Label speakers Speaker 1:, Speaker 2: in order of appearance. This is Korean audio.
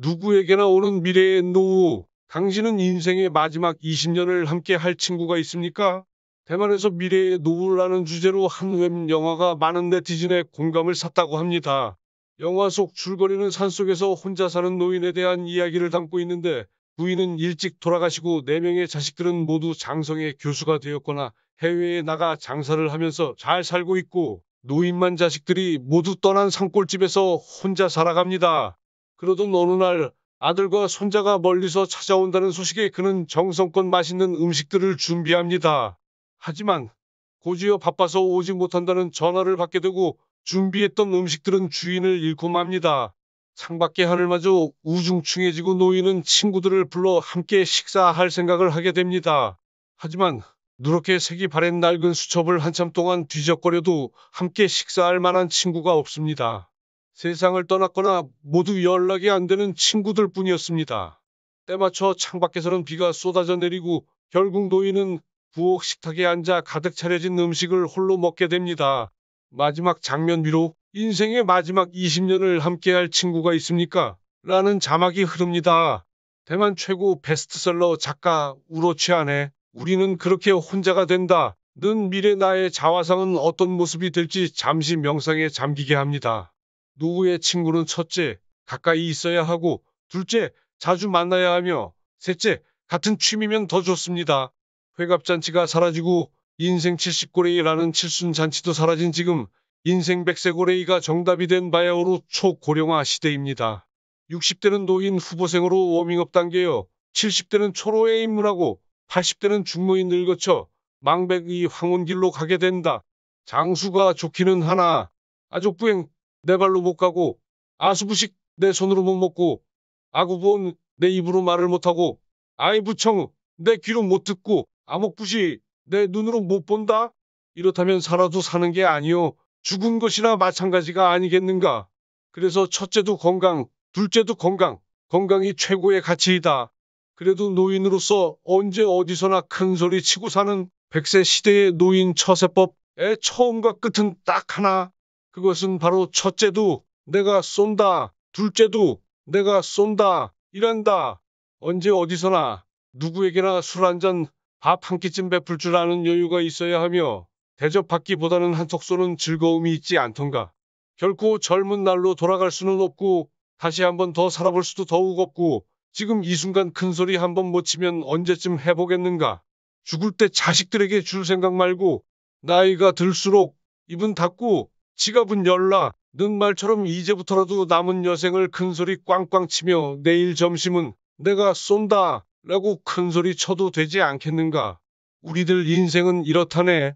Speaker 1: 누구에게나 오는 미래의 노후, 당신은 인생의 마지막 20년을 함께 할 친구가 있습니까? 대만에서 미래의 노후라는 주제로 한 웹 영화가 많은 네티즌의 공감을 샀다고 합니다. 영화 속 줄거리는 산속에서 혼자 사는 노인에 대한 이야기를 담고 있는데 부인은 일찍 돌아가시고 4명의 자식들은 모두 장성의 교수가 되었거나 해외에 나가 장사를 하면서 잘 살고 있고 노인만 자식들이 모두 떠난 산골집에서 혼자 살아갑니다. 그러던 어느 날 아들과 손자가 멀리서 찾아온다는 소식에 그는 정성껏 맛있는 음식들을 준비합니다. 하지만 고지어 바빠서 오지 못한다는 전화를 받게 되고 준비했던 음식들은 주인을 잃고 맙니다. 창밖의 하늘마저 우중충해지고 놓이는 친구들을 불러 함께 식사할 생각을 하게 됩니다. 하지만 누렇게 색이 바랜 낡은 수첩을 한참 동안 뒤적거려도 함께 식사할 만한 친구가 없습니다. 세상을 떠났거나 모두 연락이 안 되는 친구들 뿐이었습니다. 때마춰 창밖에서는 비가 쏟아져 내리고 결국 노인은 부엌 식탁에 앉아 가득 차려진 음식을 홀로 먹게 됩니다. 마지막 장면 위로 인생의 마지막 20년을 함께할 친구가 있습니까? 라는 자막이 흐릅니다. 대만 최고 베스트셀러 작가 우로치 안에 우리는 그렇게 혼자가 된다. 는 미래 나의 자화상은 어떤 모습이 될지 잠시 명상에 잠기게 합니다. 누구의 친구는 첫째, 가까이 있어야 하고, 둘째, 자주 만나야 하며, 셋째, 같은 취미면 더 좋습니다. 회갑잔치가 사라지고 인생 70고레이라는 칠순잔치도 사라진 지금 인생 100세고레이가 정답이 된 바야흐로 초고령화 시대입니다. 60대는 노인 후보생으로 워밍업 단계요. 70대는 초로의인물하고 80대는 중노인을 거쳐 망백의 황혼길로 가게 된다. 장수가 좋기는 하나 아족부행 내 발로 못 가고 아수부식 내 손으로 못 먹고 아구보온 내 입으로 말을 못하고 아이부청 내 귀로 못 듣고 아목부시내 눈으로 못 본다? 이렇다면 살아도 사는 게아니오 죽은 것이나 마찬가지가 아니겠는가. 그래서 첫째도 건강, 둘째도 건강, 건강이 최고의 가치이다. 그래도 노인으로서 언제 어디서나 큰 소리 치고 사는 백세 시대의 노인 처세법의 처음과 끝은 딱 하나. 그것은 바로 첫째도 내가 쏜다, 둘째도 내가 쏜다, 이란다. 언제 어디서나 누구에게나 술 한 잔, 밥 한 끼쯤 베풀 줄 아는 여유가 있어야 하며 대접받기보다는 한턱 쏘는 즐거움이 있지 않던가. 결코 젊은 날로 돌아갈 수는 없고 다시 한번 더 살아볼 수도 더욱 없고 지금 이 순간 큰 소리 한 번 못 치면 언제쯤 해보겠는가. 죽을 때 자식들에게 줄 생각 말고 나이가 들수록 입은 닫고 지갑은 열라 늑말처럼 이제부터라도 남은 여생을 큰소리 꽝꽝 치며 내일 점심은 내가 쏜다 라고 큰소리 쳐도 되지 않겠는가. 우리들 인생은 이렇다네.